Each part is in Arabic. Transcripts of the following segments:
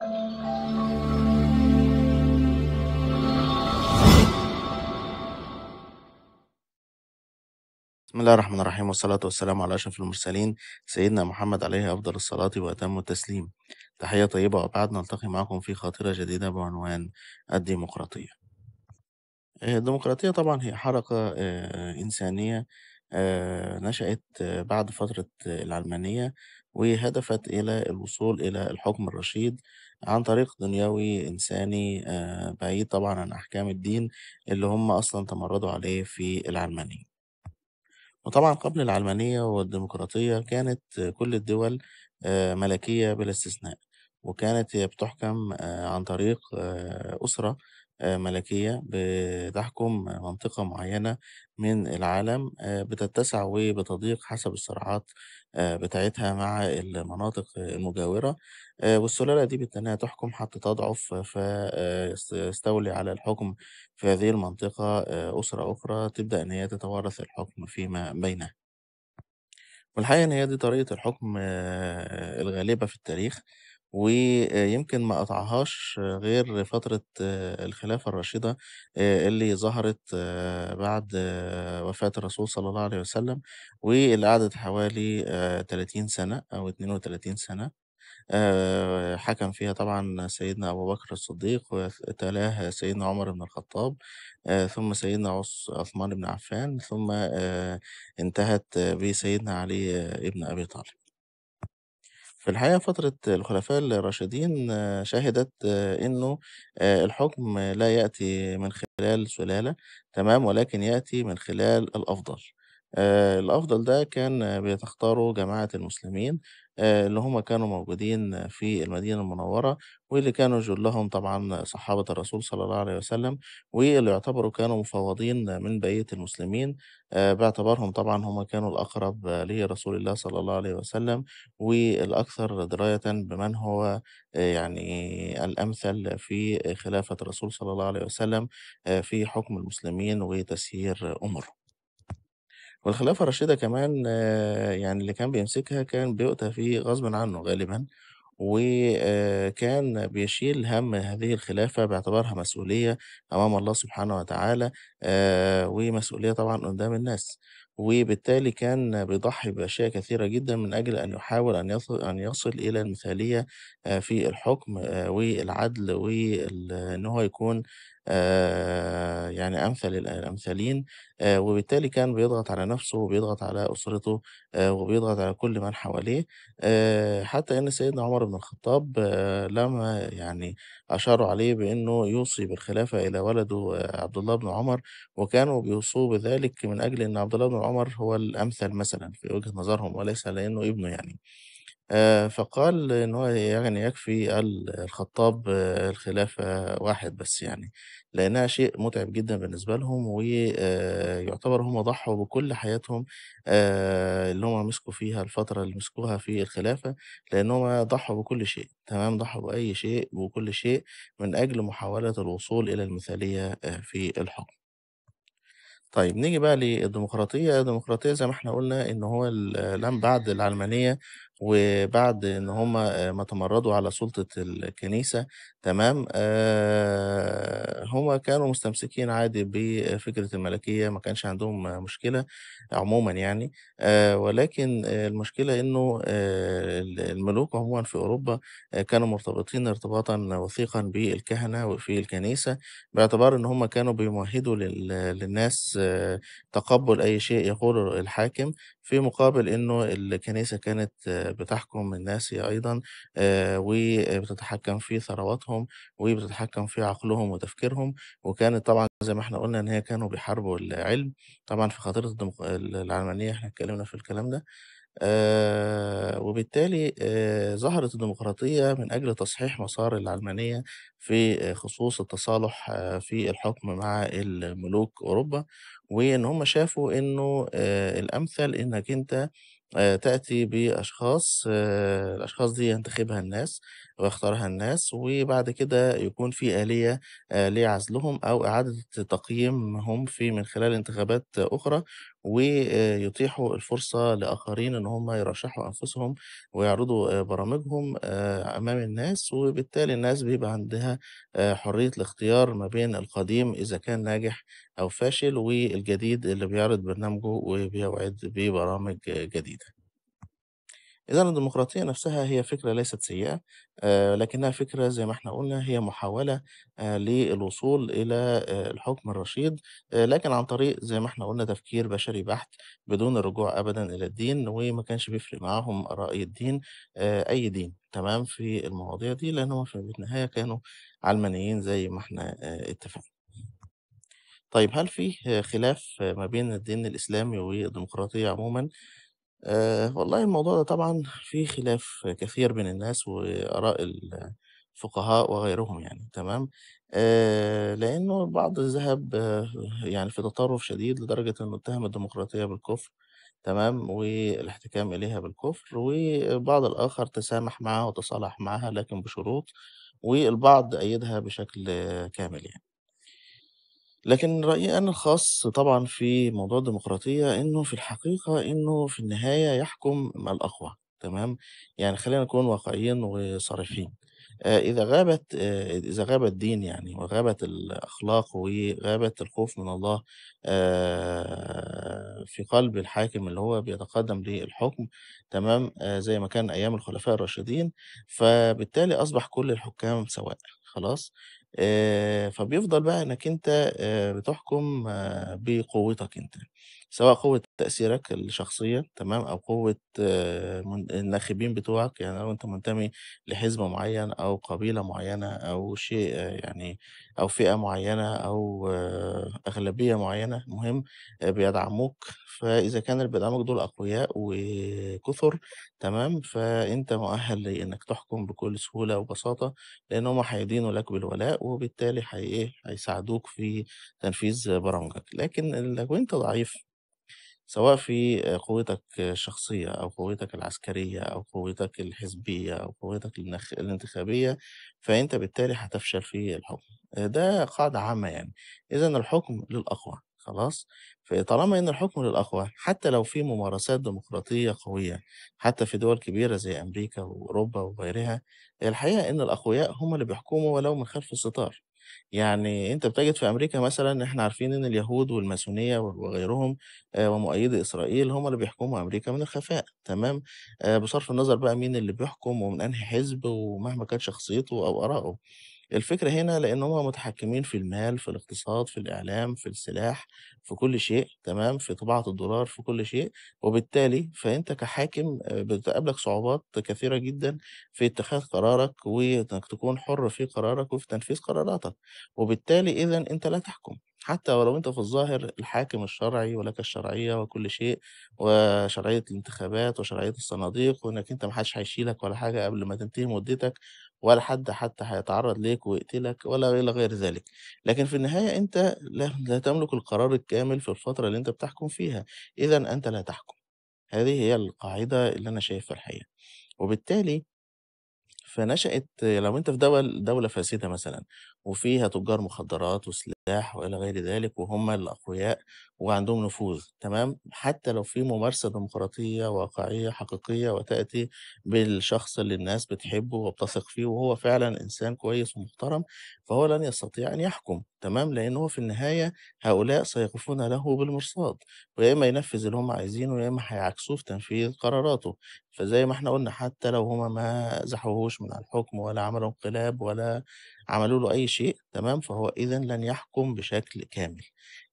بسم الله الرحمن الرحيم والصلاة والسلام على أشرف المرسلين سيدنا محمد عليه أفضل الصلاة وأتم التسليم تحية طيبة وبعد نلتقي معكم في خاطرة جديدة بعنوان الديمقراطية آه، الديمقراطية طبعا هي حركة آه، إنسانية آه، نشأت بعد فترة العلمانية، وهدفت إلى الوصول إلى الحكم الرشيد عن طريق دنيوي إنساني آه، بعيد طبعًا عن أحكام الدين اللي هم أصلًا تمردوا عليه في العلمانية. وطبعًا قبل العلمانية والديمقراطية كانت كل الدول آه، ملكية بلا استثناء، وكانت هي بتحكم عن طريق أسرة. آه، ملكية بتحكم منطقة معيّنة من العالم آه، بتتسع وبتضيق حسب الصراعات آه، بتاعتها مع المناطق المجاورة، والسلالة دي بتنها تحكم حتى تضعف فيس يستولي على الحكم في هذه المنطقة أسرة أخرى تبدأ إن هي تتوارث الحكم فيما بينها. والحقيقة إن هي دي طريقة الحكم الغالبة في التاريخ. ويمكن ما قطعهاش غير فترة آه، الخلافة الراشدة آه، اللي ظهرت آه، بعد وفاة الرسول صلى الله عليه وسلم، واللي قعدت حوالي 30 سنة أو 32 سنة، حكم فيها طبعًا سيدنا أبو بكر الصديق، وتلاه سيدنا عمر بن الخطاب، ثم سيدنا عثمان بن عفان، ثم انتهت بسيدنا علي بن أبي طالب. في الحقيقة فترة الخلفاء الراشدين شهدت إنه آه، الحكم لا يأتي من خلال سلالة تمام، ولكن يأتي من خلال الأفضل. آه، الأفضل ده كان بتختاره جماعة المسلمين آه، اللي هم كانوا موجودين في المدينة المنوّرة، واللي كانوا جُلّهم طبعًا صحابة الرسول صلى الله عليه وسلم، واللي يُعتبروا كانوا مفوّضين من بقية المسلمين، آآ آه، باعتبارهم طبعًا هم كانوا الأقرب لرسول الله صلى الله عليه وسلم، والأكثر درايةً بمن هو آآ آه، يعني الأمثل في خلافة الرسول صلى الله عليه وسلم واللي يعتبروا كانوا مفوضين من بقيه المسلمين باعتبارهم طبعا هم كانوا الاقرب لرسول الله صلي الله عليه وسلم والاكثر درايه بمن هو يعني الامثل في خلافه الرسول صلي الله عليه وسلم في حكم المسلمين وتسيير أمره والخلافة الراشدة كمان آه، يعني اللي كان بيمسكها كان بيؤتى فيه غصبٍ عنه غالبًا، وكان بيشيل هَم هذه الخلافة باعتبارها مسؤولية أمام الله سبحانه وتعالى آه، ومسؤولية طبعًا قدّام الناس، وبالتالي كان بيضحّي بأشياء كثيرة جدًا من أجل أن يحاول أن أن يصل إلى المثالية آه، في الحكم والعدل وأنه هو يكون آه، يعني أمثل الامثالين الأمثلين، آه، وبالتالي كان بيضغط على نَفْسه وبيضغط على أسرته، آه، وبيضغط على كل من حواليه، حتى إن سيدنا عمر بن الخطاب لمّا يعني أشاروا عليه بإنه يوصي بالخلافة إلى ولده عبد الله بن عمر، وكانوا بيوصوه بذلك من أجل إن عبد الله بن عمر هو الأمثل مثلًا في وجهة نظرهم وليس لإنه ابنه يعني. آه، فقال إن هو يعني يكفي ال الخطّاب آه، الخلافة واحد بس يعني، لإنها شيء مُتعب جدًا بالنسبة لهم ويعتبر آه، هم ضحّوا بكل حياتهم اللي هم مسكوا فيها الفترة اللي مسكوها في الخلافة، لإن هم ضحّوا بكل شيء، تمام، ضحّوا بأي شيء وكل شيء من أجل محاولة الوصول إلى المثالية في الحكم. طيب نيجي بقى للديمقراطية، الديمقراطية زي ما إحنا قُلنا إن هو لم بعد العلمانية وبعد إن هم ما تمردوا على سُلطة الكنيسة تمام، هم كانوا مستمسكين عادي بفكرة الملكية، ما كانش عندهم مشكلة عمومًا يعني، ولكن المشكلة إنه الملوك عمومًا في أوروبا كانوا مرتبطين ارتباطًا وثيقًا بالكهنة وفي الكنيسة، باعتبار إن هم كانوا بيمهدوا للناس تقبُّل أي شيء يقوله الحاكم، في مقابل إنه الكنيسة كانت بتحكم الناس هي أيضا وبتتحكم في ثرواتهم وبتتحكم في عقلهم وتفكيرهم وكانت طبعا زي ما احنا قلنا إن هي كانوا بيحاربوا العلم طبعا في خطيرة الدمق... العلمانية احنا اتكلمنا في الكلام ده وبالتالي ظهرت الديمقراطية من أجل تصحيح مسار العلمانية في خصوص التصالح في الحكم مع الملوك أوروبا وإن هم شافوا إنه الأمثل إنك أنت تأتي بأشخاص الأشخاص دي ينتخبها الناس ويختارها الناس وبعد كده يكون في آلية آه، لعزلهم أو إعادة تقييمهم في من خلال انتخابات أخرى، ويتيحوا الفرصة لآخرين إن هم يرشحوا أنفسهم ويعرضوا آه، برامجهم آه، أمام الناس، وبالتالي الناس بيبقى عندها حرية الاختيار ما بين القديم إذا كان ناجح أو فاشل، والجديد اللي بيعرض برنامجه وبيوعد ببرامج جديدة. إذن الديمقراطية نفسها هي فكرة ليست سيئة آه، لكنها فكرة زي ما احنا قلنا هي محاولة آه، للوصول إلى آه، الحكم الرشيد لكن عن طريق زي ما احنا قلنا تفكير بشري بحت بدون الرجوع أبدا إلى الدين وما كانش بيفرق معاهم رأي الدين أي دين تمام في المواضيع دي لأنهم في النهاية كانوا علمانيين زي ما احنا اتفقنا. طيب هل في خلاف ما بين الدين الإسلامي والديمقراطية عموما آه، والله الموضوع ده طبعًا فيه خلاف كثير بين الناس وآراء الفقهاء وغيرهم يعني تمام، آه، لإنه البعض ذهب آه، يعني في تطرُّف شديد لدرجة إنه اتهم الديمقراطية بالكُفر تمام، والاحتكام إليها بالكُفر، والبعض الآخر تسامح معها وتصالح معها لكن بشروط، والبعض أيّدها بشكل كامل يعني. لكن رأيي أنا الخاص طبعًا في موضوع الديمقراطية إنه في الحقيقة إنه في النهاية يحكم الأقوى، تمام؟ يعني خلّينا نكون واقعيين وصريحين، آه، إذا غابت آه، إذا غاب الدين يعني وغابت الأخلاق وغابت الخوف من الله آه، في قلب الحاكم اللي هو بيتقدم للحكم، تمام؟ زي ما كان أيام الخلفاء الراشدين، فبالتالي أصبح كل الحكام سواء، خلاص؟ آه، فبيفضل بقى إنّك أنت آه، بتحكُم آه، بقوّتك أنت، سواء قوّة تأثيرك الشخصية تمام، أو قوّة الناخبين بتوعك، يعني لو أنت منتمي لحزب معيّن أو قبيلة معيّنة أو شيء يعني أو فئة معيّنة أو أغلبية معيّنة، مهم بيدعموك، فإذا كان اللي بيدعموك دول أقوياء وكُثُر تمام، فأنت مؤهّل لإنّك تحكُم بكل سهولة وبساطة، لإن هم هيدينوا لك بالولاء وبالتالي ايه هيساعدوك في تنفيذ برامجك لكن لو انت ضعيف سواء في قوتك الشخصية أو قوتك العسكرية أو قوتك الحزبية أو قوتك الانتخابية فأنت بالتالي هتفشل في الحكم ده قاعدة عامة يعني إذا الحكم للأقوى خلاص فطالما ان الحكم للاقوى حتى لو في ممارسات ديمقراطيه قويه حتى في دول كبيره زي امريكا واوروبا وغيرها الحقيقه ان الاقوياء هم اللي بيحكموا ولو من خلف الستار يعني انت بتجد في امريكا مثلا احنا عارفين ان اليهود والماسونيه وغيرهم آه، ومؤيدي اسرائيل هم اللي بيحكموا امريكا من الخفاء تمام آه، بصرف النظر بقى مين اللي بيحكم ومن انهي حزب ومهما كانت شخصيته او ارائه الفكرة هنا لأن هم متحكمين في المال في الاقتصاد في الإعلام في السلاح في كل شيء تمام في طباعة الدولار في كل شيء وبالتالي فأنت كحاكم آه، بتقابلك صعوبات كثيرة جدا في اتخاذ قرارك وإنك تكون حر في قرارك وفي تنفيذ قراراتك وبالتالي إذا أنت لا تحكم حتى ولو انت في الظاهر الحاكم الشرعي ولك الشرعية وكل شيء وشرعية الانتخابات وشرعية الصناديق وانك انت محدش هيشيلك ولا حاجة قبل ما تنتهي مدتك ولا حد حتى هيتعرّض ليك ويقتلك ولا إلى غير ذلك، لكن في النهاية أنت لا لا تملك القرار الكامل في الفترة اللي أنت بتحكم فيها، إذًا أنت لا تحكم، هذه هي القاعدة اللي أنا شايفها الحقيقة، وبالتالي فنشأت لو أنت في دول دولة فاسدة مثلًا وفيها تُجّار مخدرات وسلاح والسلاح وإلى غير ذلك وهم الأقوياء وعندهم نفوذ تمام حتى لو في ممارسة ديمقراطية واقعية حقيقية وتأتي بالشخص اللي الناس بتحبه وبتثق فيه وهو فعلا إنسان كويس ومحترم فهو لن يستطيع أن يحكم تمام لأنه في النهاية هؤلاء سيقفون له بالمرصاد ويا إما ينفذ اللي هم عايزينه يا إما هيعكسوه في تنفيذ قراراته فزي ما احنا قلنا حتى لو هما ما زحوهوش من الحكم ولا عملوا انقلاب ولا عملوا له أي شيء تمام، فهو إذًا لن يحكم بشكل كامل.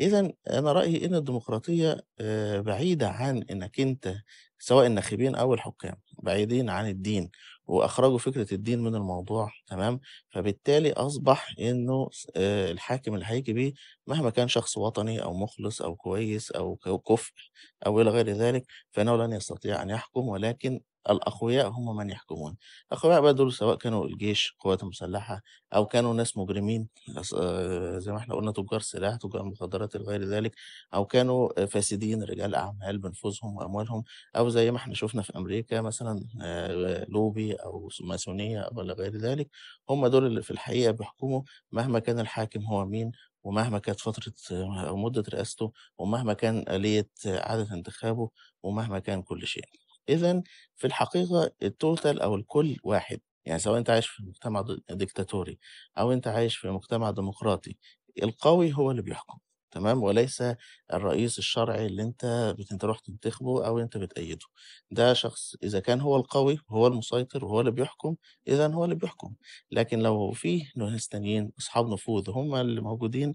إذًا أنا رأيي إن الديمقراطية آه، بعيدة عن إنك أنت سواء الناخبين أو الحكام، بعيدين عن الدين وأخرجوا فكرة الدين من الموضوع تمام، فبالتالي أصبح إنه آه، الحاكم اللي هيجي بيه مهما كان شخص وطني أو مخلص أو كويس أو كُفء أو إلى غير ذلك، فإنه لن يستطيع أن يحكم ولكن الأقوياء هم من يحكمون. الأقوياء بقى دول سواء كانوا الجيش، القوات المسلحة، أو كانوا ناس مجرمين آه، زي ما إحنا قلنا تجار سلاح، تجار مخدرات إلى غير ذلك، أو كانوا آه، فاسدين رجال أعمال بنفوسهم وأموالهم، أو زي ما إحنا شُفنا في أمريكا مثلًا آه، لوبي أو ماسونية أو إلى غير ذلك، هم دول اللي في الحقيقة بيحكموا مهما كان الحاكم هو مين، ومهما كانت فترة أو مدة رئاسته، ومهما كان آلية عادة انتخابه، ومهما كان كل شيء. إذا في الحقيقة التوتال أو الكل واحد يعني سواء أنت عايش في مجتمع ديكتاتوري أو أنت عايش في مجتمع ديمقراطي القوي هو اللي بيحكم تمام وليس الرئيس الشرعي اللي انت بتروح تنتخبه او انت بتأيده ده شخص اذا كان هو القوي هو المسيطر وهو اللي بيحكم اذا هو اللي بيحكم لكن لو في ناس تانيين اصحاب نفوذ هم اللي موجودين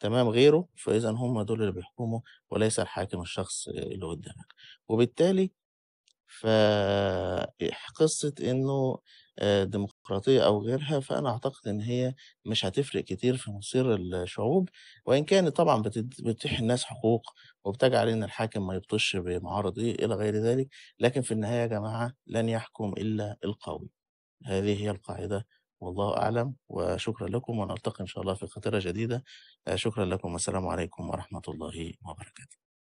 تمام غيره فاذا هم دول اللي بيحكموا وليس الحاكم الشخص اللي قدامك وبالتالي فقصة إنه آه، ديمقراطية أو غيرها فأنا أعتقد إن هي مش هتفرق كتير في مصير الشعوب وإن كانت طبعا بتتيح الناس حقوق وبتجعل إن الحاكم ما يبطش بمعارض إلى غير ذلك لكن في النهاية يا جماعة لن يحكم إلا القوي هذه هي القاعدة والله أعلم وشكرا لكم ونلتقي إن شاء الله في خطيرة جديدة آه، شكرا لكم والسلام عليكم ورحمة الله وبركاته